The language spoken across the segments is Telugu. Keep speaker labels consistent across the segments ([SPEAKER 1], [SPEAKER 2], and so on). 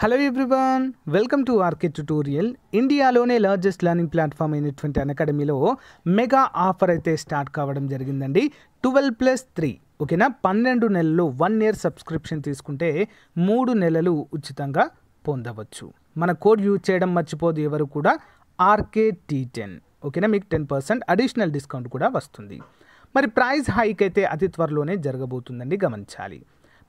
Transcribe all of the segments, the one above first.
[SPEAKER 1] hello everyone welcome to RK tutorial ఇండియాలోనే లార్జెస్ట్ లెర్నింగ్ ప్లాట్ఫామ్ అయినటువంటి అనకాడమీలో మెగా ఆఫర్ అయితే స్టార్ట్ కావడం జరిగిందండి ట్వెల్వ్ ప్లస్ త్రీ ఓకేనా పన్నెండు నెలలు వన్ ఇయర్ సబ్స్క్రిప్షన్ తీసుకుంటే మూడు నెలలు ఉచితంగా పొందవచ్చు మన కోడ్ యూజ్ చేయడం మర్చిపోదు ఎవరు కూడా ఆర్కే టీ టెన్ ఓకేనా మీకు టెన్ పర్సెంట్ అడిషనల్ డిస్కౌంట్ కూడా వస్తుంది మరి ప్రైస్ హైక్ అయితే అతి త్వరలోనే జరగబోతుందండి గమనించాలి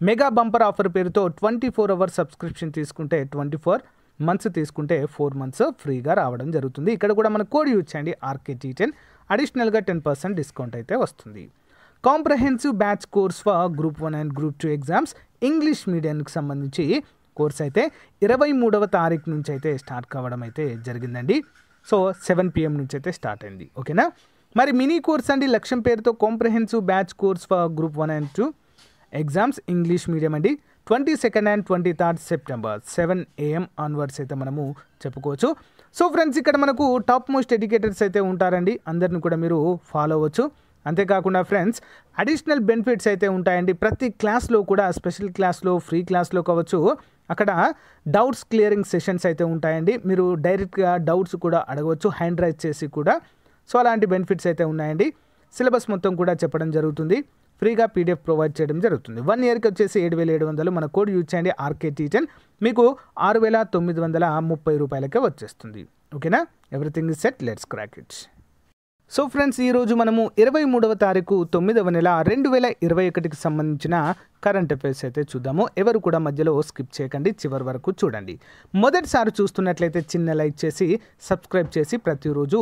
[SPEAKER 1] మెగా బంపర్ ఆఫర్ పేరుతో ట్వంటీ ఫోర్ అవర్స్ సబ్స్క్రిప్షన్ తీసుకుంటే ట్వంటీ ఫోర్ మంత్స్ తీసుకుంటే ఫోర్ మంత్స్ ఫ్రీగా రావడం జరుగుతుంది ఇక్కడ కూడా మన కోడ్ యూజ్ చేయండి ఆర్కేజీ టెన్ అడిషనల్గా టెన్ పర్సెంట్ డిస్కౌంట్ అయితే వస్తుంది comprehensive batch course for group one and group two exams English మీడియంకి సంబంధించి కోర్స్ అయితే ఇరవై మూడవ తారీఖు నుంచి అయితే స్టార్ట్ కావడం అయితే జరిగిందండి సో సెవెన్ పిఎం నుంచి అయితే స్టార్ట్ అయింది ఓకేనా మరి మినీ కోర్స్ అండి లక్ష్యం పేరుతో comprehensive batch course for group one and two exams English medium అండి twenty second and twenty third September seven AM onwards అయితే మనము చెప్పుకోవచ్చు సో ఫ్రెండ్స్ ఇక్కడ మనకు టాప్ మోస్ట్ ఎడ్యుకేటర్స్ అయితే ఉంటారండి అందరిని కూడా మీరు ఫాలో అవ్వచ్చు అంతేకాకుండా ఫ్రెండ్స్ అడిషనల్ బెనిఫిట్స్ అయితే ఉంటాయండి ప్రతి క్లాస్లో కూడా స్పెషల్ క్లాస్లో ఫ్రీ క్లాస్లో కావచ్చు అక్కడ డౌట్స్ క్లియరింగ్ సెషన్స్ అయితే ఉంటాయండి మీరు డైరెక్ట్గా డౌట్స్ కూడా అడగవచ్చు హ్యాండ్ రైట్ చేసి కూడా సో అలాంటి బెనిఫిట్స్ అయితే ఉన్నాయండి సిలబస్ మొత్తం కూడా చెప్పడం జరుగుతుంది ఫ్రీగా పీడిఎఫ్ ప్రొవైడ్ చేయడం జరుగుతుంది వన్ ఇయర్కి వచ్చేసి ఏడు వేల ఏడు వందలు మన కోడ్ యూజ్ చేయండి ఆర్కే టెన్ మీకు ఆరు వేల తొమ్మిది వందల ముప్పై రూపాయలకే వచ్చేస్తుంది ఓకేనా everything is set let's crack it's so friends ఈరోజు మనము ఇరవై మూడవ తారీఖు తొమ్మిదవ నెల రెండు వేల ఇరవై ఒకటికి సంబంధించిన కరెంట్ అఫైర్స్ అయితే చూద్దాము ఎవరు కూడా మధ్యలో స్కిప్ చేయకండి చివరి వరకు చూడండి మొదటిసారి చూస్తున్నట్లయితే చిన్న లైక్ చేసి సబ్స్క్రైబ్ చేసి ప్రతిరోజు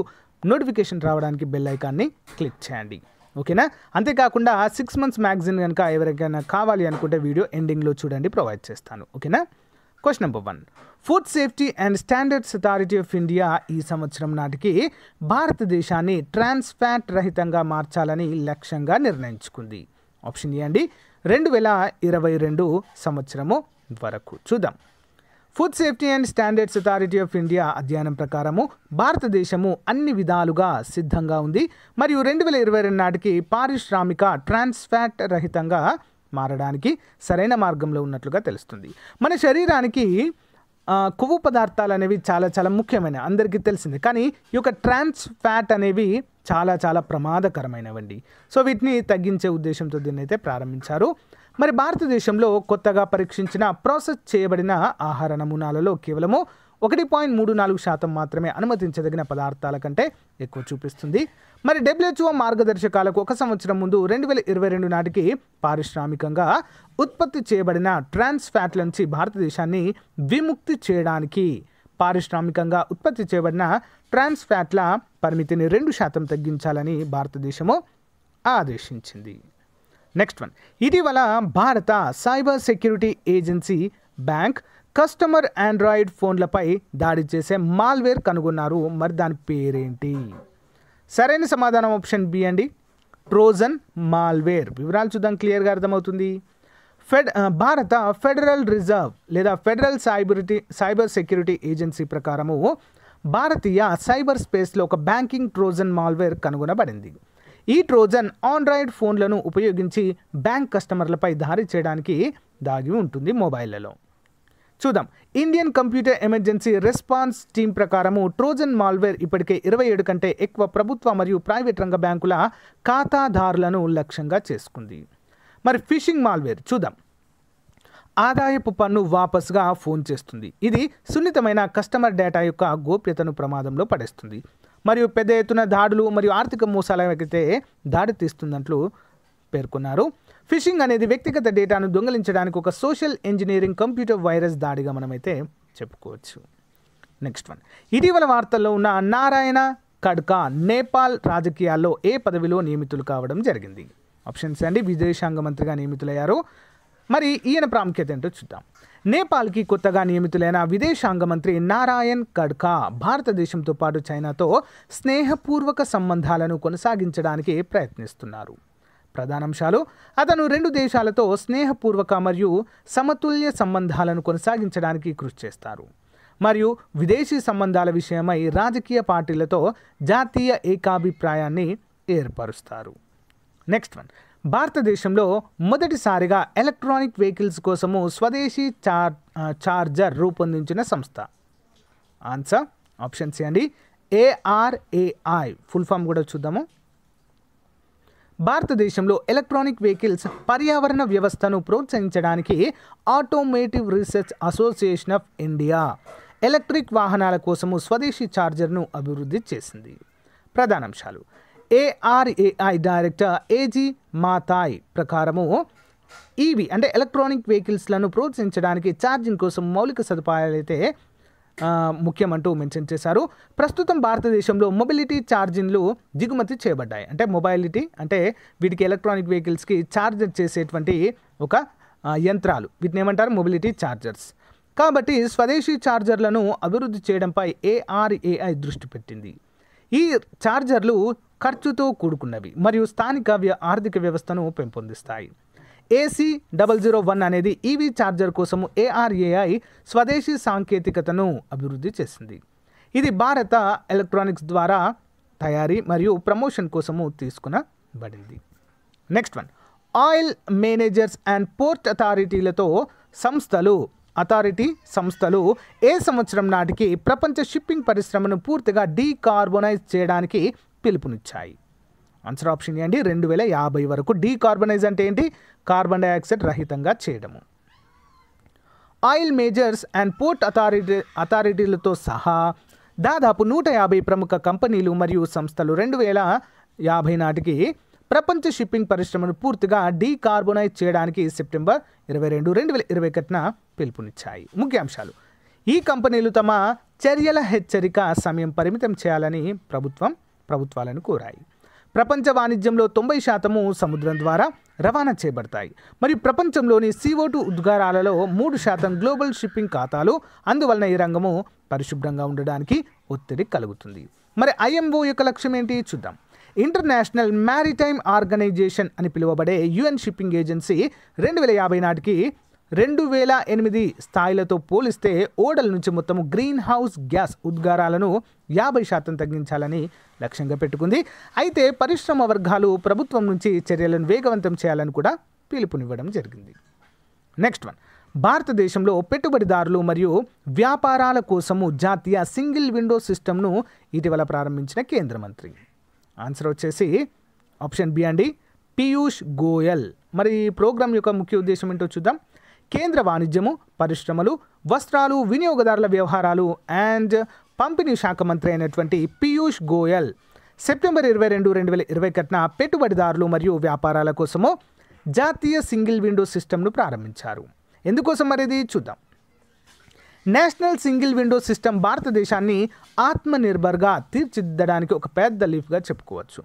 [SPEAKER 1] నోటిఫికేషన్ రావడానికి బెల్ ఐకాన్ని క్లిక్ చేయండి ఓకేనా అంతేకాకుండా సిక్స్ మంత్స్ మ్యాగజైన్ కనుక ఎవరికైనా కావాలి అనుకుంటే వీడియో ఎండింగ్లో చూడండి ప్రొవైడ్ చేస్తాను ఓకేనా question number one food safety and standards authority of India ఈ సంవత్సరం నాటికి భారతదేశాన్ని ట్రాన్స్ఫ్యాట్ రహితంగా మార్చాలని లక్ష్యంగా నిర్ణయించుకుంది ఆప్షన్ ఏ అండి రెండు వేల ఇరవై రెండు సంవత్సరము వరకు చూద్దాం food safety and standards authority of India అధ్యయనం ప్రకారము భారతదేశము అన్ని విధాలుగా సిద్ధంగా ఉంది మరియు రెండు వేల ఇరవై రెండు నాటికి పారిశ్రామిక ట్రాన్స్ఫ్యాట్ రహితంగా మారడానికి సరైన మార్గంలో ఉన్నట్లుగా తెలుస్తుంది మన శరీరానికి కొవ్వు పదార్థాలు అనేవి చాలా చాలా ముఖ్యమైన అందరికీ తెలిసింది కానీ ఈ యొక్క ట్రాన్స్ ఫ్యాట్ అనేవి చాలా చాలా ప్రమాదకరమైనవండి సో వీటిని తగ్గించే ఉద్దేశంతో దీన్ని అయితే ప్రారంభించారు మరి భారతదేశంలో కొత్తగా పరీక్షించిన ప్రాసెస్ చేయబడిన ఆహార నమూనాలలో కేవలము ఒకటి పాయింట్ మూడు నాలుగు శాతం మాత్రమే అనుమతించదగిన పదార్థాల కంటే ఎక్కువ చూపిస్తుంది మరి డబ్ల్యూహెచ్ఓ మార్గదర్శకాలకు ఒక సంవత్సరం ముందు రెండు వేల ఇరవై రెండు నాటికి పారిశ్రామికంగా ఉత్పత్తి చేయబడిన ట్రాన్స్ ఫ్యాట్ల నుంచి భారతదేశాన్ని విముక్తి చేయడానికి పారిశ్రామికంగా ఉత్పత్తి చేయబడిన ట్రాన్స్ ఫ్యాట్ల పరిమితిని రెండు శాతం తగ్గించాలని భారతదేశము ఆదేశించింది నెక్స్ట్ వన్ ఇటీవల భారత cyber security agency bank customer android ఫోన్లపై దాడి చేసే మాల్వేర్ కనుగొన్నారు మరి దాని పేరేంటి సరైన సమాధానం ఆప్షన్ బి అండి ట్రోజన్ మాల్వేర్ వివరాలు చూద్దాం క్లియర్గా అర్థమవుతుంది ఫెడ్ భారత ఫెడరల్ రిజర్వ్ లేదా ఫెడరల్ సైబరిటీ సైబర్ సెక్యూరిటీ ఏజెన్సీ ప్రకారము భారతీయ సైబర్ స్పేస్లో ఒక బ్యాంకింగ్ ట్రోజన్ మాల్వేర్ కనుగొనబడింది ఈ ట్రోజన్ ఆండ్రాయిడ్ ఫోన్లను ఉపయోగించి బ్యాంక్ కస్టమర్లపై దారి చేయడానికి దాగి ఉంటుంది మొబైల్లలో చూద్దాం Indian computer emergency response team ప్రకారము ట్రోజన్ మాల్వేర్ ఇప్పటికే ఇరవై ఏడు కంటే ఎక్కువ ప్రభుత్వ మరియు ప్రైవేట్ రంగ బ్యాంకుల ఖాతాదారులను లక్ష్యంగా చేసుకుంది మరి ఫిషింగ్ మాల్వేర్ చూద్దాం ఆదాయపు పన్ను వాపసుగా ఫోన్ చేస్తుంది ఇది సున్నితమైన కస్టమర్ డేటా యొక్క గోప్యతను ప్రమాదంలో పడేస్తుంది మరియు పెద్ద ఎత్తున దాడులు మరియు ఆర్థిక మోసాలకైతే దాడి తీస్తుందంటూ పేర్కొన్నారు ఫిషింగ్ అనేది వ్యక్తిగత డేటాను దొంగిలించడానికి ఒక సోషల్ ఇంజనీరింగ్ కంప్యూటర్ వైరస్ దాడిగా మనమైతే చెప్పుకోవచ్చు నెక్స్ట్ వన్ ఇటీవల వార్తల్లో ఉన్న నారాయణ కడ్కా నేపాల్ రాజకీయాల్లో ఏ పదవిలో నియమితులు కావడం జరిగింది ఆప్షన్స్ అండి విదేశాంగ మంత్రిగా నియమితులయ్యారు మరి ఈయన ప్రాముఖ్యత ఏంటో చూద్దాం నేపాల్కి కొత్తగా నియమితులైన విదేశాంగ మంత్రి నారాయణ్ కడ్కా భారతదేశంతో పాటు చైనాతో స్నేహపూర్వక సంబంధాలను కొనసాగించడానికి ప్రయత్నిస్తున్నారు ప్రధానాంశాలు అతను రెండు దేశాలతో స్నేహపూర్వక మరియు సమతుల్య సంబంధాలను కొనసాగించడానికి కృషి చేస్తారు మరియు విదేశీ సంబంధాల విషయమై రాజకీయ పార్టీలతో జాతీయ ఏకాభిప్రాయాన్ని ఏర్పరుస్తారు నెక్స్ట్ వన్ భారతదేశంలో మొదటిసారిగా ఎలక్ట్రానిక్ వెహికల్స్ కోసము స్వదేశీ చార్ చార్జర్ రూపొందించిన సంస్థ ఆన్సర్ ఆప్షన్ సి అండి ఏఆర్ఏఐ ఫుల్ ఫామ్ కూడా చూద్దాము భారతదేశంలో ఎలక్ట్రానిక్ వెహికల్స్ పర్యావరణ వ్యవస్థను ప్రోత్సహించడానికి automotive research association of India electric వాహనాల కోసము స్వదేశీ ఛార్జర్ను అభివృద్ధి చేసింది ప్రధానాంశాలు ఏఆర్ఏఐ డైరెక్టర్ ఏజీ మాతాయ్ ప్రకారము ఈవి e అంటే ఎలక్ట్రానిక్ వెహికల్స్లను ప్రోత్సహించడానికి ఛార్జింగ్ కోసం మౌలిక సదుపాయాలైతే ముఖ్యమంటూ మెన్షన్ చేశారు ప్రస్తుతం భారతదేశంలో మొబిలిటీ ఛార్జింగ్లు దిగుమతి చేయబడ్డాయి అంటే మొబైలిటీ అంటే వీటికి ఎలక్ట్రానిక్ వెహికల్స్కి ఛార్జర్ చేసేటువంటి ఒక యంత్రాలు వీటిని ఏమంటారు మొబిలిటీ ఛార్జర్స్ కాబట్టి స్వదేశీ ఛార్జర్లను అభివృద్ధి చేయడంపై ఏఆర్ఏఐ దృష్టి పెట్టింది ఈ ఛార్జర్లు ఖర్చుతో కూడుకున్నవి మరియు స్థానిక ఆర్థిక వ్యవస్థను పెంపొందిస్తాయి ఏసీ డబల్ జీరో వన్ అనేది ఈవీ ఛార్జర్ కోసం ఏఆర్ఏఐ స్వదేశీ సాంకేతికతను అభివృద్ధి చేసింది ఇది భారత ఎలక్ట్రానిక్స్ ద్వారా తయారీ మరియు ప్రమోషన్ కోసము తీసుకునబడింది next one oil managers and port అథారిటీలతో సంస్థలు అథారిటీ సంస్థలు ఏ సంవత్సరం నాటికి ప్రపంచ షిప్పింగ్ పరిశ్రమను పూర్తిగా డీకార్బొనైజ్ చేయడానికి పిలుపునిచ్చాయి ఆన్సర్ ఆప్షన్ ఏంటి రెండు వేల యాభై వరకు డీకార్బనైజ్ అంటే ఏంటి కార్బన్ డైఆక్సైడ్ రహితంగా చేయడము oil majors and port authority అథారిటీలతో సహా దాదాపు నూట యాభై ప్రముఖ కంపెనీలు మరియు సంస్థలు రెండు వేల యాభై నాటికి ప్రపంచ షిప్పింగ్ పరిశ్రమను పూర్తిగా డీకార్బనైజ్ చేయడానికి సెప్టెంబర్ ఇరవై రెండు రెండు వేల ఇరవై ఒకటిన పిలుపునిచ్చాయి ముఖ్యాంశాలు ఈ కంపెనీలు తమ చర్యల హెచ్చరిక సమయం పరిమితం చేయాలని ప్రభుత్వం ప్రభుత్వాలను కోరాయి ప్రపంచ వాణిజ్యంలో తొంభై శాతము సముద్రం ద్వారా రవాణా చేయబడతాయి మరియు ప్రపంచంలోని సీఓ ఉద్గారాలలో మూడు శాతం గ్లోబల్ షిప్పింగ్ ఖాతాలు అందువలన ఈ రంగము పరిశుభ్రంగా ఉండడానికి ఒత్తిడి కలుగుతుంది మరి ఐఎంఓ యొక్క లక్ష్యం ఏంటి చూద్దాం ఇంటర్నేషనల్ మ్యారిటైమ్ ఆర్గనైజేషన్ అని పిలువబడే యుఎన్ షిప్పింగ్ ఏజెన్సీ రెండు వేల యాభై నాటికి రెండు వేల ఎనిమిది స్థాయిలతో పోలిస్తే ఓడల నుంచి మొత్తం గ్రీన్ హౌస్ గ్యాస్ ఉద్గారాలను యాభై శాతం తగ్గించాలని లక్ష్యంగా పెట్టుకుంది అయితే పరిశ్రమ వర్గాలు ప్రభుత్వం నుంచి చర్యలను వేగవంతం చేయాలని కూడా పిలుపునివ్వడం జరిగింది నెక్స్ట్ వన్ భారతదేశంలో పెట్టుబడిదారులు మరియు వ్యాపారాల కోసము జాతీయ సింగిల్ విండో సిస్టమ్ను ఇటీవల ప్రారంభించిన కేంద్ర మంత్రి ఆన్సర్ వచ్చేసి ఆప్షన్ బి అండి పీయూష్ గోయల్ మరి ఈ ప్రోగ్రాం యొక్క ముఖ్య ఉద్దేశం ఏంటో చూద్దాం కేంద్ర వాణిజ్యము పరిశ్రమలు వస్త్రాలు వినియోగదారుల వ్యవహారాలు అండ్ పంపిణీ శాఖ మంత్రి అయినటువంటి పీయూష్ గోయల్ సెప్టెంబర్ ఇరవై రెండు రెండు వేల ఇరవై కట్న పెట్టుబడిదారులు మరియు వ్యాపారాల కోసము జాతీయ సింగిల్ విండో సిస్టమ్ను ప్రారంభించారు ఎందుకోసం మరిది చూద్దాం నేషనల్ సింగిల్ విండో సిస్టమ్ భారతదేశాన్ని ఆత్మనిర్భర్గా తీర్చిదిద్దడానికి ఒక పెద్ద లీఫ్గా చెప్పుకోవచ్చు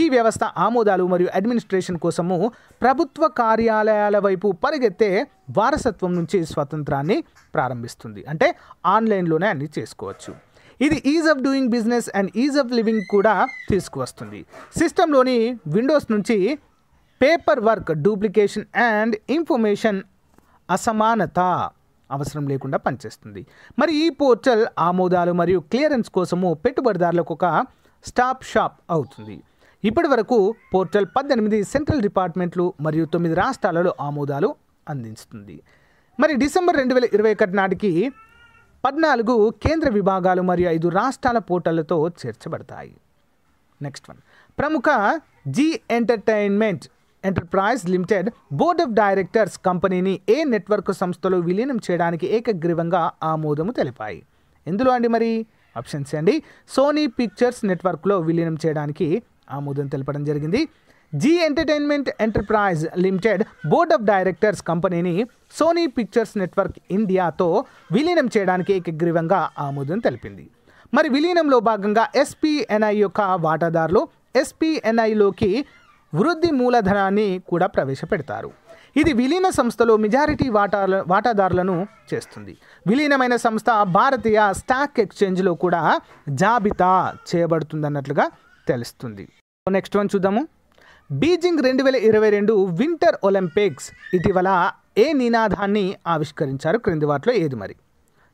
[SPEAKER 1] ఈ వ్యవస్థ ఆమోదాలు మరియు అడ్మినిస్ట్రేషన్ కోసము ప్రభుత్వ కార్యాలయాల వైపు పరిగెత్తే వారసత్వం నుంచి స్వతంత్రాన్ని ప్రారంభిస్తుంది అంటే ఆన్లైన్లోనే అన్ని చేసుకోవచ్చు ఇది ease of doing business and ease of living కూడా తీసుకువస్తుంది సిస్టంలోని విండోస్ నుంచి paper work duplication and information అసమానత అవసరం లేకుండా పనిచేస్తుంది మరి ఈ పోర్టల్ ఆమోదాలు మరియు క్లియరెన్స్ కోసము పెట్టుబడిదారులకు ఒక స్టాప్ షాప్ అవుతుంది ఇప్పటి వరకు పోర్టల్ పద్దెనిమిది సెంట్రల్ డిపార్ట్మెంట్లు మరియు తొమ్మిది రాష్ట్రాలలో ఆమోదాలు అందిస్తుంది మరి డిసెంబర్ రెండు వేల ఇరవై ఒకటి నాటికి పద్నాలుగు కేంద్ర విభాగాలు మరియు ఐదు రాష్ట్రాల పోర్టళ్లతో చేర్చబడతాయి నెక్స్ట్ వన్ ప్రముఖ Zee entertainment enterprise limited board of directors కంపెనీని ఏ నెట్వర్క్ సంస్థలో విలీనం చేయడానికి ఏకగ్రీవంగా ఆమోదము తెలిపాయి ఎందులో అండి మరి ఆప్షన్స్ అండి సోనీ పిక్చర్స్ నెట్వర్క్లో విలీనం చేయడానికి ఆమోదం తెలపడం జరిగింది Zee entertainment enterprise limited board of directors కంపెనీని సోనీ పిక్చర్స్ నెట్వర్క్ ఇండియాతో విలీనం చేయడానికి ఏకగ్రీవంగా ఆమోదం తెలిపింది మరి విలీనంలో భాగంగా ఎస్పీఎన్ఐ యొక్క వాటాదారులు ఎస్పీఎన్ఐలోకి వృద్ధి మూలధనాన్ని కూడా ప్రవేశపెడతారు ఇది విలీన సంస్థలో మెజారిటీ వాటాల వాటాదారులను చేస్తుంది విలీనమైన సంస్థ భారతీయ స్టాక్ ఎక్స్చేంజ్లో కూడా జాబితా చేయబడుతుందన్నట్లుగా తెలుస్తుంది నెక్స్ట్ వన్ చూద్దాము బీజింగ్ రెండు వేల ఇరవై రెండు వింటర్ ఒలింపిక్స్ ఇటీవల ఏ నినాదాన్ని ఆవిష్కరించారు క్రింది వాటిలో ఏది మరి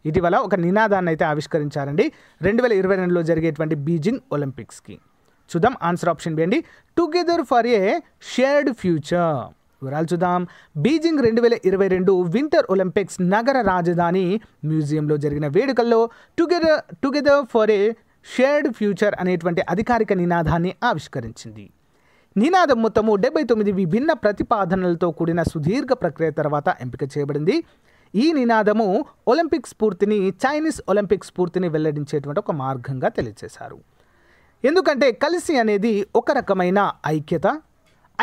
[SPEAKER 1] ఇటీవల ఒక నినాదాన్ని అయితే ఆవిష్కరించారండి రెండు వేల ఇరవై రెండులో జరిగేటువంటి బీజింగ్ ఒలింపిక్స్కి చూద్దాం ఆన్సర్ ఆప్షన్ వేయండి together for a shared future వివరాలు చూద్దాం బీజింగ్ రెండు వేల ఇరవై రెండు వింటర్ ఒలింపిక్స్ నగర రాజధాని మ్యూజియంలో జరిగిన వేడుకల్లో together together for a shared future అనేటువంటి అధికారిక నినాదాన్ని ఆవిష్కరించింది నినాదం మొత్తము డెబ్బై తొమ్మిది విభిన్న ప్రతిపాదనలతో కూడిన సుదీర్ఘ ప్రక్రియ తర్వాత ఎంపిక చేయబడింది ఈ నినాదము ఒలింపిక్ స్ఫూర్తిని చైనీస్ ఒలింపిక్ స్ఫూర్తిని వెల్లడించేటువంటి ఒక మార్గంగా తెలియజేశారు ఎందుకంటే కలిసి అనేది ఒక రకమైన ఐక్యత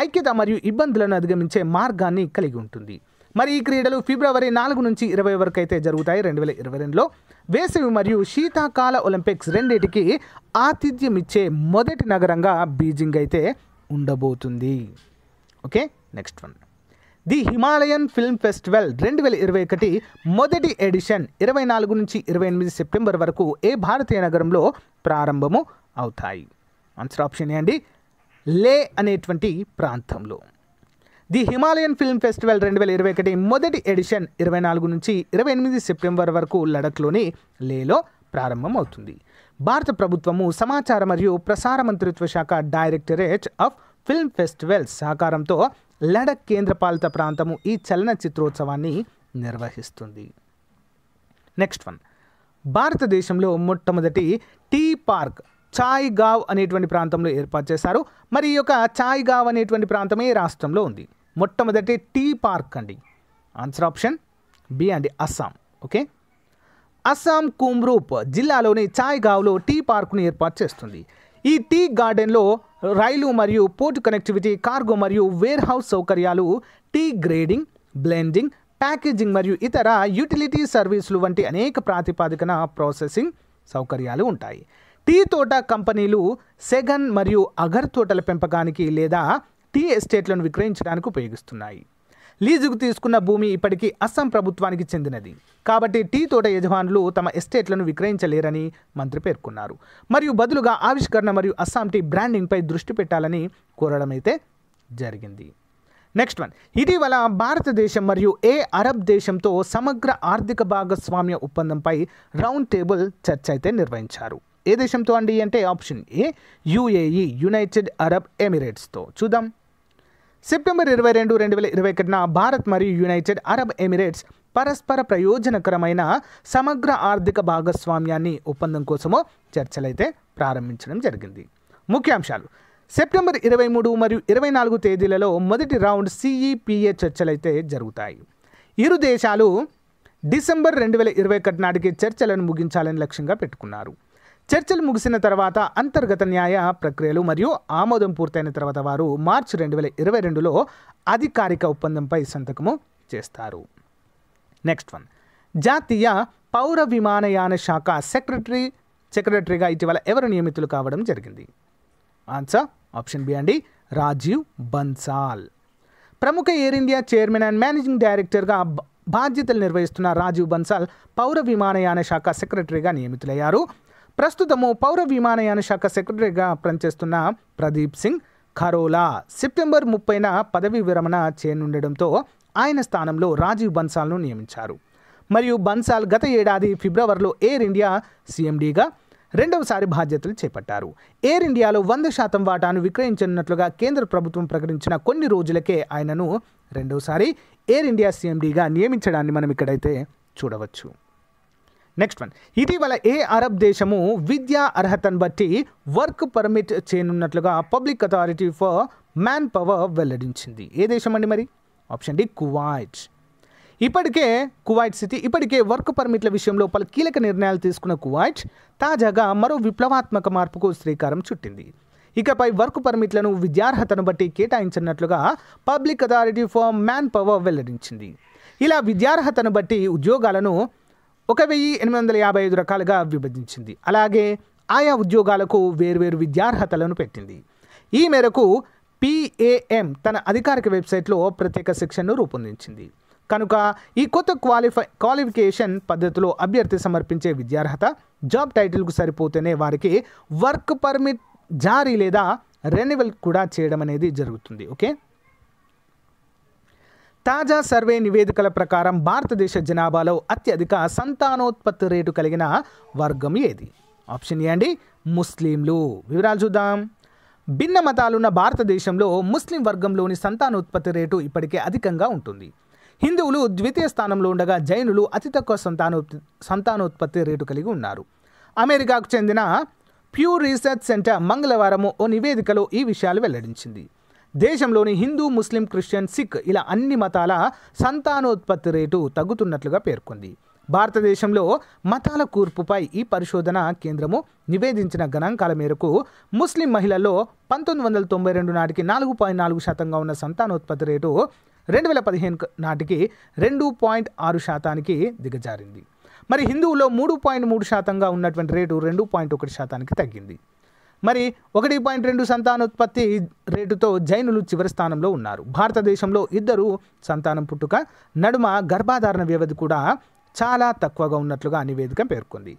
[SPEAKER 1] ఐక్యత మరియు ఇబ్బందులను అధిగమించే మార్గాన్ని కలిగి ఉంటుంది మరి ఈ క్రీడలు ఫిబ్రవరి నాలుగు నుంచి ఇరవై వరకు అయితే జరుగుతాయి రెండు వేల ఇరవై రెండులో వేసవి మరియు శీతాకాల ఒలింపిక్స్ రెండింటికి ఆతిథ్యం ఇచ్చే మొదటి నగరంగా బీజింగ్ అయితే ఉండబోతుంది okay next one the Himalayan film festival రెండు వేల ఇరవై ఒకటి మొదటి ఎడిషన్ ఇరవై నాలుగు నుంచి ఇరవై ఎనిమిది సెప్టెంబర్ వరకు ఏ భారతీయ నగరంలో ప్రారంభము అవుతాయి ఆన్సర్ ఆప్షన్ ఏంటి లే అనేటువంటి ప్రాంతంలో ది హిమాలయన్ ఫిల్మ్ ఫెస్టివల్ రెండు వేల ఇరవై ఒకటి మొదటి ఎడిషన్ ఇరవై నాలుగు నుంచి ఇరవై ఎనిమిది సెప్టెంబర్ వరకు లడఖ్లోని లేలో ప్రారంభమవుతుంది భారత ప్రభుత్వము సమాచార మరియు ప్రసార మంత్రిత్వ శాఖ డైరెక్టరేట్ ఆఫ్ ఫిల్మ్ ఫెస్టివల్స్ సహకారంతో లడక్ కేంద్రపాలిత ప్రాంతము ఈ చలనచిత్రోత్సవాన్ని నిర్వహిస్తుంది నెక్స్ట్ వన్ భారతదేశంలో మొట్టమొదటి టీ పార్క్ చాయ్ గావ్ అనేటువంటి ప్రాంతంలో ఏర్పాటు చేశారు మరి ఈ యొక్క చాయ్ గావ్ అనేటువంటి ప్రాంతమే రాష్ట్రంలో ఉంది మొట్టమొదటి టీ పార్క్ అండి ఆన్సర్ ఆప్షన్ బి అండి అస్సాం ఓకే అస్సాం కుమ్రూప్ జిల్లాలోని చాయ్గావ్లో టీ పార్క్ను ఏర్పాటు చేస్తుంది ఈ టీ గార్డెన్లో రైలు మరియు పోర్టు కనెక్టివిటీ కార్గో మరియు వేర్హౌస్ సౌకర్యాలు టీ గ్రేడింగ్ బ్లెండింగ్ ప్యాకేజింగ్ మరియు ఇతర యూటిలిటీ సర్వీసులు వంటి అనేక ప్రాతిపాదికన ప్రాసెసింగ్ సౌకర్యాలు ఉంటాయి టీ తోట కంపెనీలు సెగన్ మరియు అగర్ తోటల పెంపకానికి లేదా టీ ఎస్టేట్లను విక్రయించడానికి ఉపయోగిస్తున్నాయి లీజుకు తీసుకున్న భూమి ఇప్పటికీ అస్సాం ప్రభుత్వానికి చెందినది కాబట్టి టీ తోట యజమానులు తమ ఎస్టేట్లను విక్రయించలేరని మంత్రి పేర్కొన్నారు మరియు బదులుగా ఆవిష్కరణ మరియు అస్సాం టీ బ్రాండింగ్పై దృష్టి పెట్టాలని కోరడమైతే జరిగింది నెక్స్ట్ వన్ ఇటీవల భారతదేశం మరియు ఏ అరబ్ దేశంతో సమగ్ర ఆర్థిక భాగస్వామ్య ఒప్పందంపై రౌండ్ టేబుల్ చర్చ అయితే నిర్వహించారు ఏ దేశంతో అండి అంటే option A UAE United Arab ఎమిరేట్స్తో చూద్దాం సెప్టెంబర్ ఇరవై రెండు రెండు వేల ఇరవై ఒకటిన భారత్ మరియు యునైటెడ్ అరబ్ ఎమిరేట్స్ పరస్పర ప్రయోజనకరమైన సమగ్ర ఆర్థిక భాగస్వామ్యాన్ని ఒప్పందం కోసము చర్చలైతే ప్రారంభించడం జరిగింది ముఖ్యాంశాలు సెప్టెంబర్ ఇరవై మూడు మరియు ఇరవై నాలుగు తేదీలలో మొదటి రౌండ్ సిఈపిఏ చర్చలైతే జరుగుతాయి ఇరు దేశాలు డిసెంబర్ రెండు వేల ఇరవై ఒకటి నాటికి చర్చలను ముగించాలని లక్ష్యంగా పెట్టుకున్నారు చర్చలు ముగిసిన తర్వాత అంతర్గత న్యాయ ప్రక్రియలు మరియు ఆమోదం పూర్తయిన తర్వాత వారు మార్చి రెండు వేల ఇరవై రెండులో అధికారిక ఒప్పందంపై సంతకము చేస్తారు నెక్స్ట్ వన్ జాతీయ పౌర విమానయాన శాఖ సెక్రటరీ సెక్రటరీగా ఇటీవల ఎవరు నియమితులు కావడం జరిగింది ఆన్సర్ ఆప్షన్ బి అండి రాజీవ్ బన్సాల్ ప్రముఖ air India chairman and managing డైరెక్టర్గా బాధ్యతలు నిర్వహిస్తున్న రాజీవ్ బన్సాల్ పౌర విమానయాన శాఖ సెక్రటరీగా నియమితులయ్యారు ప్రస్తుతము పౌర విమానయాన శాఖ సెక్రటరీగా పనిచేస్తున్న ప్రదీప్ సింగ్ ఖరోలా సెప్టెంబర్ ముప్పైన పదవీ విరమణ చేయనుండడంతో ఆయన స్థానంలో రాజీవ్ బన్సాల్ను నియమించారు మరియు బన్సాల్ గత ఏడాది ఫిబ్రవరిలో ఎయిర్ ఇండియా సీఎండీగా రెండవసారి బాధ్యతలు చేపట్టారు ఎయిర్ ఇండియాలో వంద శాతం వాటాను విక్రయించనున్నట్లుగా కేంద్ర ప్రభుత్వం ప్రకటించిన కొన్ని రోజులకే ఆయనను రెండవసారి ఎయిర్ ఇండియా సీఎండీగా నియమించడాన్ని మనం ఇక్కడైతే చూడవచ్చు నెక్స్ట్ వన్ ఇటీవల ఏ అరబ్ దేశము విద్యా అర్హతను బట్టి వర్క్ పర్మిట్ చేయనున్నట్లుగా public authority for manpower వెల్లడించింది ఏ దేశం అండి మరి ఆప్షన్ డి కువైట్ ఇప్పటికే కువైట్ సిటీ ఇప్పటికే వర్క్ పర్మిట్ల విషయంలో పలు కీలక నిర్ణయాలు తీసుకున్న కువైట్ తాజాగా మరో విప్లవాత్మక మార్పుకు శ్రీకారం చుట్టింది ఇకపై వర్క్ పర్మిట్లను విద్యార్హతను బట్టి కేటాయించినట్లుగా public authority for manpower వెల్లడించింది ఇలా విద్యార్హతను బట్టి ఉద్యోగాలను ఒక వెయ్యి ఎనిమిది వందల యాభై ఐదు రకాలుగా విభజించింది అలాగే ఆయా ఉద్యోగాలకు వేర్వేరు విద్యార్హతలను పెట్టింది ఈ మేరకు పిఏఎం తన అధికారిక వెబ్సైట్లో ప్రత్యేక శిక్షణను రూపొందించింది కనుక ఈ కొత్త క్వాలిఫై క్వాలిఫికేషన్ పద్ధతిలో అభ్యర్థి సమర్పించే విద్యార్హత జాబ్ టైటిల్కు సరిపోతేనే వారికి వర్క్ పర్మిట్ జారీ లేదా రెన్యువల్ కూడా చేయడం అనేది జరుగుతుంది ఓకే తాజా సర్వే నివేదికల ప్రకారం భారతదేశ జనాభాలో అత్యధిక సంతానోత్పత్తి రేటు కలిగిన వర్గం ఏది ఆప్షన్ ఏ అండి ముస్లింలు వివరాలు చూద్దాం భిన్న మతాలున్న భారతదేశంలో ముస్లిం వర్గంలోని సంతానోత్పత్తి రేటు ఇప్పటికే అధికంగా ఉంటుంది హిందువులు ద్వితీయ స్థానంలో ఉండగా జైనులు అతి తక్కువ సంతానో సంతానోత్పత్తి రేటు కలిగి ఉన్నారు అమెరికాకు చెందిన ప్యూర్ రీసెర్చ్ సెంటర్ మంగళవారం ఓ నివేదికలో ఈ విషయాలు వెల్లడించింది దేశంలోని హిందూ ముస్లిం క్రిస్టియన్ సిక్ ఇలా అన్ని మతాల సంతానోత్పత్తి రేటు తగ్గుతున్నట్లుగా పేర్కొంది భారతదేశంలో మతాల కూర్పుపై ఈ పరిశోధన కేంద్రము నివేదించిన గణాంకాల మేరకు ముస్లిం మహిళల్లో పంతొమ్మిది వందల తొంభై రెండు నాటికి నాలుగు పాయింట్ నాలుగు శాతంగా ఉన్న సంతానోత్పత్తి రేటు రెండు వేల పదిహేను నాటికి రెండు పాయింట్ ఆరు శాతానికి దిగజారింది మరి హిందువులో మూడు పాయింట్ మూడు శాతంగా ఉన్నటువంటి రేటు రెండు పాయింట్ ఒకటి శాతానికి తగ్గింది మరి ఒకటి పాయింట్ రెండు సంతానోత్పత్తి రేటుతో జైనులు చివరి స్థానంలో ఉన్నారు భారతదేశంలో ఇద్దరు సంతానం పుట్టుక నడుమ గర్భాధారణ వ్యవధి కూడా చాలా తక్కువగా ఉన్నట్లుగా నివేదిక పేర్కొంది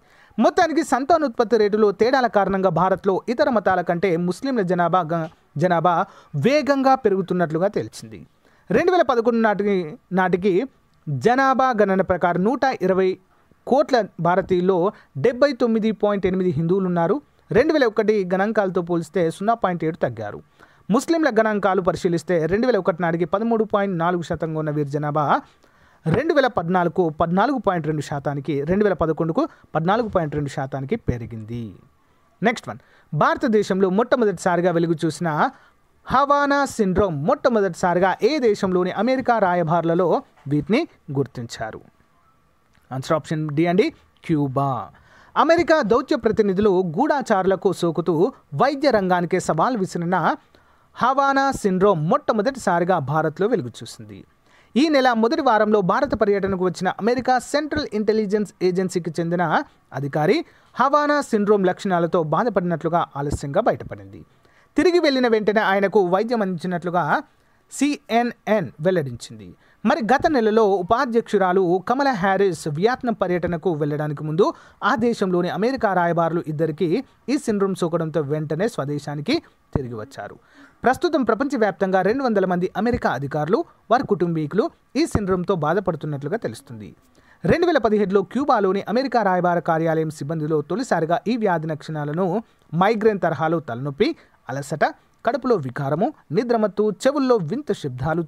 [SPEAKER 1] మొత్తానికి సంతానోత్పత్తి రేటులో తేడాల కారణంగా భారత్లో ఇతర మతాల కంటే ముస్లింల జనాభా జనాభా వేగంగా పెరుగుతున్నట్లుగా తెలిసింది రెండు వేల పదకొండు నాటికి నాటికి జనాభా గణన ప్రకారం నూట ఇరవై కోట్ల భారతీయుల్లో డెబ్బై తొమ్మిది పాయింట్ ఎనిమిది హిందువులు ఉన్నారు రెండు వేల ఒకటి గణాంకాలతో పోలిస్తే సున్నా పాయింట్ ఏడు తగ్గారు ముస్లింల గణాంకాలు పరిశీలిస్తే రెండు వేల ఒకటి నాటికి పదమూడు పాయింట్ నాలుగు శాతంగా ఉన్న వీరి జనాభా రెండు వేల పద్నాలుగు పద్నాలుగు పాయింట్ రెండు శాతానికి రెండు వేల పదకొండుకు పద్నాలుగు పాయింట్ రెండు శాతానికి పెరిగింది నెక్స్ట్ వన్ భారతదేశంలో మొట్టమొదటిసారిగా వెలుగు చూసిన హవానా సిండ్రోమ్ మొట్టమొదటిసారిగా ఏ దేశంలోని అమెరికా రాయబారులలో వీటిని గుర్తించారు ఆన్సర్ ఆప్షన్ డి అండి క్యూబా అమెరికా దౌత్య ప్రతినిధులు గూఢాచారులకు సోకుతూ వైద్య రంగానికి సవాల్ విసిరిన హవానా సిండ్రోమ్ మొట్టమొదటిసారిగా భారత్లో వెలుగుచూసింది ఈ నెల మొదటి వారంలో భారత పర్యటనకు వచ్చిన అమెరికా సెంట్రల్ ఇంటెలిజెన్స్ ఏజెన్సీకి చెందిన అధికారి హవానా సిండ్రోమ్ లక్షణాలతో బాధపడినట్లుగా ఆలస్యంగా బయటపడింది తిరిగి వెళ్ళిన వెంటనే ఆయనకు వైద్యం అందించినట్లుగా సిఎన్ఎన్ వెల్లడించింది మరి గత నెలలో ఉపాధ్యక్షురాలు కమల హ్యారిస్ వియత్నం పర్యటనకు వెళ్ళడానికి ముందు ఆ దేశంలోని అమెరికా రాయబారులు ఇద్దరికి ఈ సిండ్రోమ్ సోకడంతో వెంటనే స్వదేశానికి తిరిగి వచ్చారు ప్రస్తుతం ప్రపంచవ్యాప్తంగా రెండు వందల మంది అమెరికా అధికారులు వారి కుటుంబీకులు ఈ సిండ్రోమ్తో బాధపడుతున్నట్లుగా తెలుస్తుంది రెండు వేల పదిహేడులో క్యూబాలోని అమెరికా రాయబార కార్యాలయం సిబ్బందిలో తొలిసారిగా ఈ వ్యాధి లక్షణాలను మైగ్రేన్ తరహాలో తలనొప్పి అలసట కడుపులో వికారము నిద్రమత్తు చెవుల్లో వింత శబ్దాలు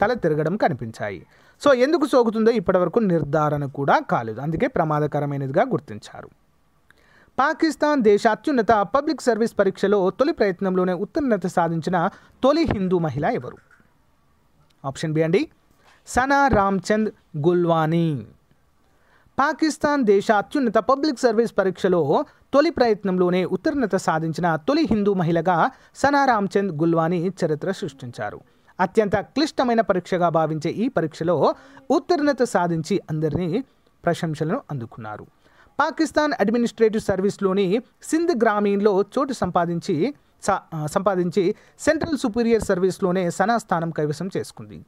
[SPEAKER 1] తల తిరగడం కనిపించాయి సో ఎందుకు సోకుతుందో ఇప్పటివరకు నిర్ధారణ కూడా కాలేదు అందుకే ప్రమాదకరమైనదిగా గుర్తించారు పాకిస్తాన్ దేశ అత్యున్నత పబ్లిక్ సర్వీస్ పరీక్షలో తొలి ప్రయత్నంలోనే ఉత్తీర్ణత సాధించిన తొలి హిందూ మహిళ ఎవరు ఆప్షన్ బి అండి సనా రామ్చంద్ గుల్వానీ పాకిస్తాన్ దేశ అత్యున్నత పబ్లిక్ సర్వీస్ పరీక్షలో తొలి ప్రయత్నంలోనే ఉత్తీర్ణత సాధించిన తొలి హిందూ మహిళగా సనా రామ్చంద్ గుల్వానీ చరిత్ర సృష్టించారు అత్యంత క్లిష్టమైన పరీక్షగా భావించే ఈ పరీక్షలో ఉత్తీర్ణత సాధించి అందరినీ ప్రశంసలను అందుకున్నారు పాకిస్తాన్ అడ్మినిస్ట్రేటివ్ సర్వీస్లోని సింధ్ గ్రామీణ్లో చోటు సంపాదించి సంపాదించి సెంట్రల్ సుపీరియర్ సర్వీస్లోనే సనాస్థానం స్థానం కైవసం చేసుకుంది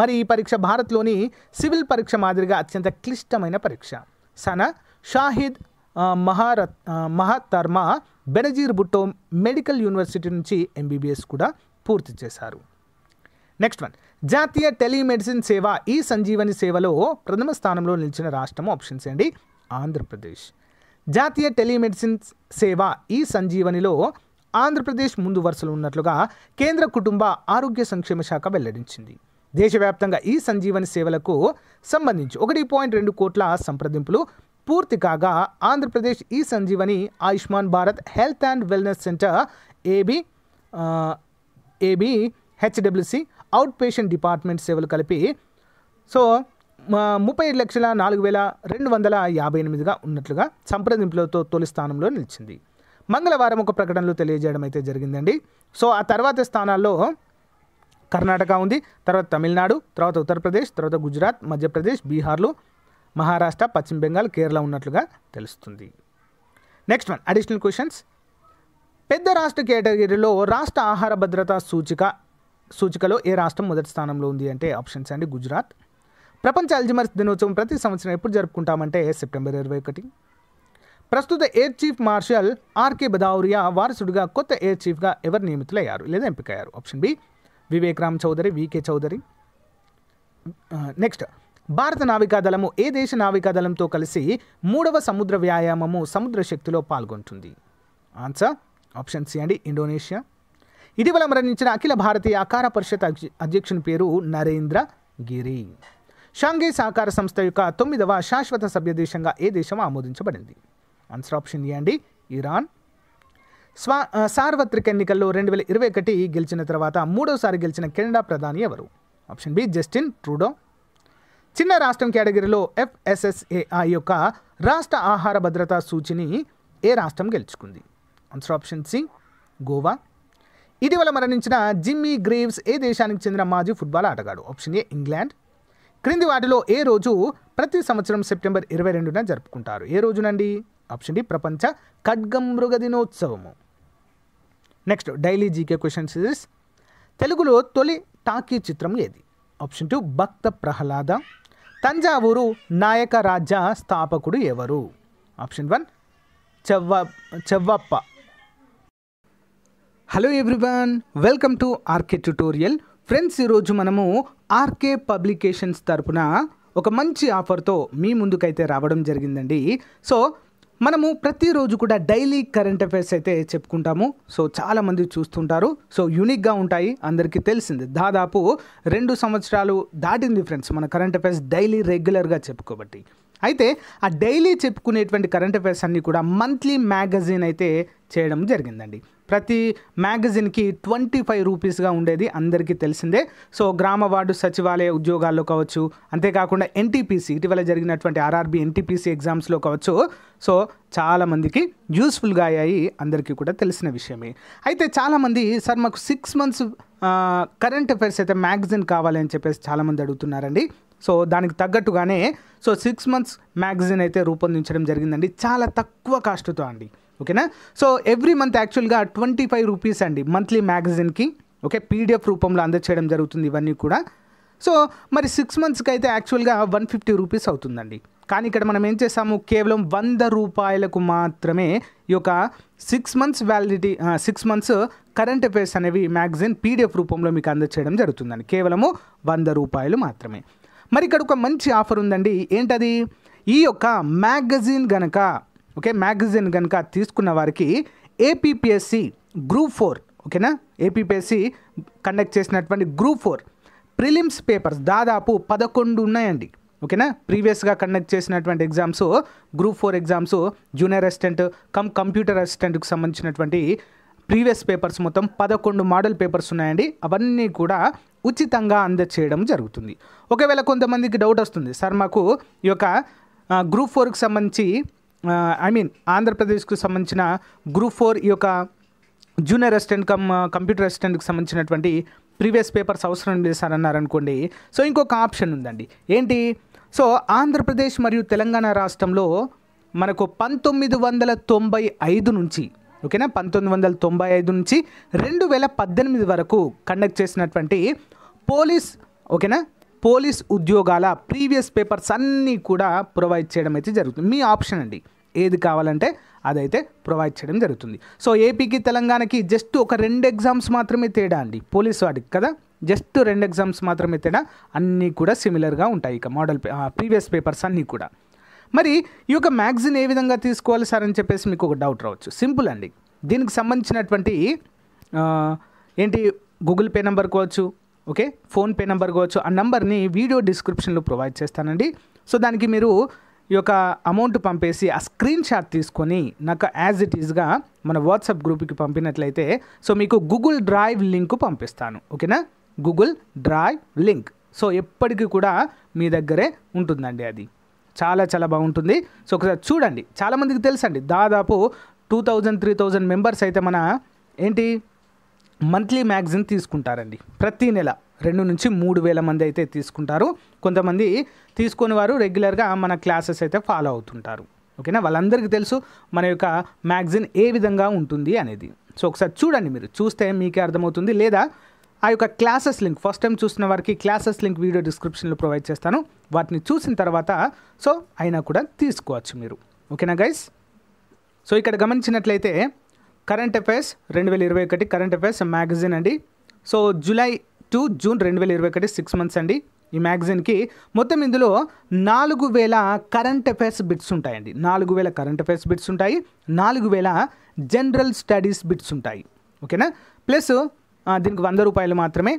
[SPEAKER 1] మరి ఈ పరీక్ష భారత్లోని సివిల్ పరీక్ష మాదిరిగా అత్యంత క్లిష్టమైన పరీక్ష సనా షాహిద్ మహారత్ మహాతర్మ బెనజీర్ భుట్టో మెడికల్ యూనివర్సిటీ నుంచి ఎంబీబీఎస్ కూడా పూర్తి చేశారు నెక్స్ట్ వన్ జాతీయ టెలిమెడిసిన్ సేవ ఈ సంజీవని సేవలో ప్రథమ స్థానంలో నిలిచిన రాష్ట్రం ఆప్షన్స్ అండి ఆంధ్రప్రదేశ్ జాతీయ టెలిమెడిసిన్ సేవ ఈ సంజీవనిలో ఆంధ్రప్రదేశ్ ముందు వరుసలో ఉన్నట్లుగా కేంద్ర కుటుంబ ఆరోగ్య సంక్షేమ శాఖ వెల్లడించింది దేశవ్యాప్తంగా ఈ సంజీవని సేవలకు సంబంధించి ఒకటి పాయింట్ రెండు కోట్ల సంప్రదింపులు పూర్తి కాగా ఆంధ్రప్రదేశ్ ఈ Sanjeevani Ayushman Bharat health and wellness centre AB AB HWC outpatient department సేవలు కలిపి సో ముప్పై ఐదు లక్షల నాలుగు వేల రెండు వందల యాభై ఎనిమిదిగా ఉన్నట్లుగా సంప్రదింపులతో తొలి స్థానంలో నిలిచింది మంగళవారం ఒక ప్రకటనలో తెలియజేయడం అయితే జరిగిందండి సో ఆ తర్వాత స్థానాల్లో కర్ణాటక ఉంది తర్వాత తమిళనాడు తర్వాత ఉత్తరప్రదేశ్ తర్వాత గుజరాత్ మధ్యప్రదేశ్ బీహార్లు మహారాష్ట్ర పశ్చిమ బెంగాల్ కేరళ ఉన్నట్లుగా తెలుస్తుంది నెక్స్ట్ వన్ అడిషనల్ క్వశ్చన్స్ పెద్ద రాష్ట్ర కేటగిరీలో రాష్ట్ర ఆహార భద్రతా సూచిక సూచికలో ఏ రాష్ట్రం మొదటి స్థానంలో ఉంది అంటే ఆప్షన్స్ అండి గుజరాత్ ప్రపంచ అల్జిమర్స్ దినోత్సవం ప్రతి సంవత్సరం ఎప్పుడు జరుపుకుంటామంటే సెప్టెంబర్ ఇరవై ఒకటి ప్రస్తుత air chief marshal RK Bhadauria వారసుడిగా కొత్త ఎయిర్ చీఫ్గా ఎవరు నియమితులయ్యారు లేదా ఎంపికయ్యారు option B Vivek Ram Chaudhari VK Chaudhari next భారత నావికాదళము ఏ దేశ నావికాదళంతో కలిసి మూడవ సముద్ర వ్యాయామము సముద్ర శక్తిలో పాల్గొంటుంది ఆన్సర్ ఆప్షన్ సి అండి ఇండోనేషియా ఇటీవల మరణించిన అఖిల భారతీయ ఆకార పరిషత్ అధ్యక్షుని పేరు నరేంద్ర గిరి షాంఘై సహకార సంస్థ యొక్క తొమ్మిదవ శాశ్వత సభ్యదేశంగా ఏ దేశం ఆమోదించబడింది ఆన్సర్ ఆప్షన్ ఏ అండి ఇరాన్ స్వా సార్వత్రిక ఎన్నికల్లో రెండు వేల ఇరవై ఒకటి గెలిచిన తర్వాత మూడోసారి గెలిచిన కెనడా ప్రధాని ఎవరు ఆప్షన్ బి జస్టిన్ ట్రూడో చిన్న రాష్ట్రం కేటగిరీలో ఎఫ్ఎస్ఎస్ఏఐ యొక్క రాష్ట్ర ఆహార భద్రతా సూచిని ఏ రాష్ట్రం గెలుచుకుంది ఆన్సర్ ఆప్షన్ సి గోవా ఇటీవల మరణించిన జిమ్మీ గ్రేవ్స్ ఏ దేశానికి చెందిన మాజీ ఫుట్బాల్ ఆటగాడు ఆప్షన్ ఏ ఇంగ్లాండ్ క్రింది వాటిలో ఏ రోజు ప్రతి సంవత్సరం సెప్టెంబర్ ఇరవై రెండున జరుపుకుంటారు ఏ రోజునండి ఆప్షన్ డి ప్రపంచ ఖడ్గమృగ దినోత్సవము next daily GK question series తెలుగులో తొలి టాకీ చిత్రం ఏది ఆప్షన్ టూ భక్త ప్రహ్లాద తంజావూరు నాయక రాజ్య స్థాపకుడు ఎవరు option one Chevva Chevvappa hello everyone welcome to RK tutorial friends ఈరోజు మనము ఆర్కే పబ్లికేషన్స్ తరపున ఒక మంచి ఆఫర్తో మీ ముందుకైతే రావడం జరిగిందండి సో మనము ప్రతిరోజు కూడా డైలీ కరెంట్ అఫైర్స్ అయితే చెప్పుకుంటాము సో చాలామంది చూస్తుంటారు సో యూనిక్గా ఉంటాయి అందరికీ తెలిసింది దాదాపు రెండు సంవత్సరాలు దాటింది ఫ్రెండ్స్ మన కరెంట్ అఫైర్స్ డైలీ రెగ్యులర్గా చెప్పుకోబట్టి అయితే ఆ డైలీ చెప్పుకునేటువంటి కరెంట్ అఫైర్స్ అన్నీ కూడా మంత్లీ మ్యాగజైన్ అయితే చేయడం జరిగిందండి ప్రతి మ్యాగజైన్కి ట్వంటీ ఫైవ్ రూపీస్గా ఉండేది అందరికీ తెలిసిందే సో గ్రామ వార్డు సచివాలయ ఉద్యోగాల్లో కావచ్చు అంతేకాకుండా ఎన్టీపీసీ ఇటీవల జరిగినటువంటి ఆర్ఆర్బీ ఎన్టీపీసీ ఎగ్జామ్స్లో కావచ్చు సో చాలామందికి యూస్ఫుల్గా అయ్యాయి అందరికీ కూడా తెలిసిన విషయమే అయితే చాలామంది సార్ మాకు సిక్స్ మంత్స్ కరెంట్ అఫైర్స్ అయితే మ్యాగజైన్ కావాలి అని చెప్పేసి చాలామంది అడుగుతున్నారండి సో దానికి తగ్గట్టుగానే సో సిక్స్ మంత్స్ మ్యాగజైన్ అయితే రూపొందించడం జరిగిందండి చాలా తక్కువ కాస్ట్తో అండి ఓకేనా సో ఎవ్రీ మంత్ యాక్చువల్గా ట్వంటీ ఫైవ్ రూపీస్ అండి మంత్లీ మ్యాగజైన్కి ఓకే పీడిఎఫ్ రూపంలో అందచేయడం జరుగుతుంది ఇవన్నీ కూడా సో మరి సిక్స్ మంత్స్కి అయితే యాక్చువల్గా వన్ ఫిఫ్టీ రూపీస్ అవుతుందండి కానీ ఇక్కడ మనం ఏం చేస్తాము కేవలం వంద రూపాయలకు మాత్రమే ఈ యొక్క six months validity six months current affairs అనేవి మ్యాగజైన్ పీడిఎఫ్ రూపంలో మీకు అందచేయడం జరుగుతుందండి కేవలము వంద రూపాయలు మాత్రమే మరి ఇక్కడ ఒక మంచి ఆఫర్ ఉందండి ఏంటది ఈ యొక్క మ్యాగజైన్ గనక ఓకే మ్యాగజైన్ కనుక తీసుకున్న వారికి ఏపీపీఎస్సి గ్రూప్ ఫోర్ ఓకేనా ఏపీపీఎస్సి కండక్ట్ చేసినటువంటి గ్రూప్ ఫోర్ ప్రిలిమ్స్ పేపర్స్ దాదాపు పదకొండు ఉన్నాయండి ఓకేనా ప్రీవియస్గా కండక్ట్ చేసినటువంటి exams group four exams junior assistant cum computer అసిస్టెంట్కి సంబంధించినటువంటి ప్రీవియస్ పేపర్స్ మొత్తం పదకొండు మోడల్ పేపర్స్ ఉన్నాయండి అవన్నీ కూడా ఉచితంగా అందచేయడం జరుగుతుంది ఒకవేళ కొంతమందికి డౌట్ వస్తుంది సార్ మాకు ఈ యొక్క గ్రూప్ ఫోర్కి సంబంధించి ఐ మీన్ ఆంధ్రప్రదేశ్కు సంబంధించిన గ్రూప్ ఫోర్ ఈ యొక్క జూనియర్ అసిస్టెంట్ కమ్ కంప్యూటర్ అసిస్టెంట్కి సంబంధించినటువంటి ప్రీవియస్ పేపర్స్ అవసరం లేదు సార్ అన్నారనుకోండి సో ఇంకొక ఆప్షన్ ఉందండి ఏంటి సో ఆంధ్రప్రదేశ్ మరియు తెలంగాణ రాష్ట్రంలో మనకు పంతొమ్మిది వందల తొంభై ఐదు నుంచి ఓకేనా పంతొమ్మిది వందల తొంభై ఐదు నుంచి రెండు వేల పద్దెనిమిది వరకు కండక్ట్ చేసినటువంటి పోలీస్ ఓకేనా పోలీస్ ఉద్యోగాల ప్రీవియస్ పేపర్స్ అన్నీ కూడా ప్రొవైడ్ చేయడం అయితే జరుగుతుంది మీ ఆప్షన్ అండి ఏది కావాలంటే అదైతే ప్రొవైడ్ చేయడం జరుగుతుంది సో ఏపీకి తెలంగాణకి జస్ట్ ఒక రెండు ఎగ్జామ్స్ మాత్రమే తేడా అండి పోలీస్ వాటికి కదా జస్ట్ రెండు ఎగ్జామ్స్ మాత్రమే తేడా అన్నీ కూడా సిమిలర్గా ఉంటాయి ఇక మోడల్ ప్రీవియస్ పేపర్స్ అన్నీ కూడా మరి ఈ యొక్క మ్యాగ్జిన్ ఏ విధంగా తీసుకోవాలి సార్ అని చెప్పేసి మీకు ఒక డౌట్ రావచ్చు సింపుల్ అండి దీనికి సంబంధించినటువంటి ఏంటి గూగుల్ పే నెంబర్ కావచ్చు ఓకే ఫోన్పే నెంబర్ కావచ్చు ఆ నెంబర్ని వీడియో డిస్క్రిప్షన్లో ప్రొవైడ్ చేస్తానండి సో దానికి మీరు ఈ యొక్క అమౌంట్ పంపేసి ఆ స్క్రీన్ షాట్ తీసుకొని నాకు యాజ్ ఇట్ ఈజ్గా మన వాట్సాప్ గ్రూప్కి పంపినట్లయితే సో మీకు గూగుల్ డ్రైవ్ లింక్ పంపిస్తాను ఓకేనా గూగుల్ డ్రైవ్ లింక్ సో ఎప్పటికీ కూడా మీ దగ్గరే ఉంటుందండి అది చాలా చాలా బాగుంటుంది సో ఒకసారి చూడండి చాలామందికి తెలుసండి దాదాపు two thousand three thousand members అయితే మన ఏంటి మంత్లీ మ్యాగ్జిన్ తీసుకుంటారండి ప్రతి నెల రెండు నుంచి మూడు వేల మంది అయితే తీసుకుంటారు కొంతమంది తీసుకుని వారు రెగ్యులర్గా మన క్లాసెస్ అయితే ఫాలో అవుతుంటారు ఓకేనా వాళ్ళందరికీ తెలుసు మన యొక్క మ్యాగ్జిన్ ఏ విధంగా ఉంటుంది అనేది సో ఒకసారి చూడండి మీరు చూస్తే మీకే అర్థమవుతుంది లేదా ఆ యొక్క క్లాసెస్ లింక్ ఫస్ట్ టైం చూసిన వారికి క్లాసెస్ లింక్ వీడియో డిస్క్రిప్షన్లో ప్రొవైడ్ చేస్తాను వాటిని చూసిన తర్వాత సో అయినా కూడా తీసుకోవచ్చు మీరు ఓకేనా గైస్ సో ఇక్కడ గమనించినట్లయితే కరెంట్ అఫైర్స్ రెండు వేల ఇరవై ఒకటి కరెంట్ అఫైర్స్ మ్యాగజైన్ అండి సో జూలై టు జూన్ రెండు వేల ఇరవై ఒకటి సిక్స్ మంత్స్ అండి ఈ మ్యాగజైన్కి మొత్తం ఇందులో నాలుగు వేల కరెంట్ అఫైర్స్ బిట్స్ ఉంటాయండి నాలుగు వేల కరెంట్ అఫైర్స్ బిట్స్ ఉంటాయి నాలుగు వేల జనరల్ స్టడీస్ బిట్స్ ఉంటాయి ఓకేనా ప్లస్ దీనికి వంద రూపాయలు మాత్రమే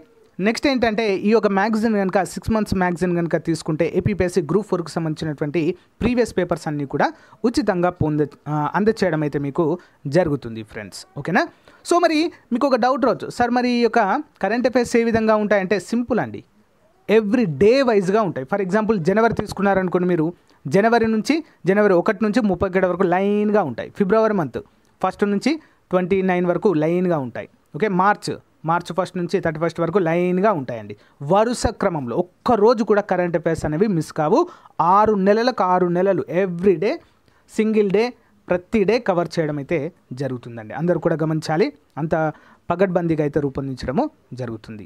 [SPEAKER 1] నెక్స్ట్ ఏంటంటే ఈ యొక్క మ్యాగజైన్ కనుక సిక్స్ మంత్స్ మ్యాగజైన్ కనుక తీసుకుంటే ఏపీపీఎస్సీ గ్రూప్ ఫోర్కి సంబంధించినటువంటి ప్రీవియస్ పేపర్స్ అన్నీ కూడా ఉచితంగా పొంద అందచేయడం అయితే మీకు జరుగుతుంది ఫ్రెండ్స్ ఓకేనా సో మరి మీకు ఒక డౌట్ రావచ్చు సార్ మరి ఈ యొక్క కరెంట్ అఫైర్స్ ఏ విధంగా ఉంటాయంటే సింపుల్ అండి ఎవ్రీ డే వైజ్గా ఉంటాయి ఫర్ ఎగ్జాంపుల్ జనవరి తీసుకున్నారనుకోండి మీరు జనవరి నుంచి జనవరి ఒకటి నుంచి ముప్పై ఒకటి వరకు లైన్గా ఉంటాయి ఫిబ్రవరి మంత్ ఫస్ట్ నుంచి ట్వంటీ నైన్ వరకు లైన్గా ఉంటాయి ఓకే మార్చ్ మార్చి ఫస్ట్ నుంచి థర్టీ ఫస్ట్ వరకు లైన్గా ఉంటాయండి వరుస క్రమంలో ఒక్క రోజు కూడా కరెంట్ అఫేర్స్ అనేవి మిస్ కావు ఆరు నెలలకు ఆరు నెలలు ఎవ్రీ డే సింగిల్ డే ప్రతి డే కవర్ చేయడం అయితే జరుగుతుందండి అందరూ కూడా గమనించాలి అంత పగడ్బందీగా అయితే రూపొందించడము జరుగుతుంది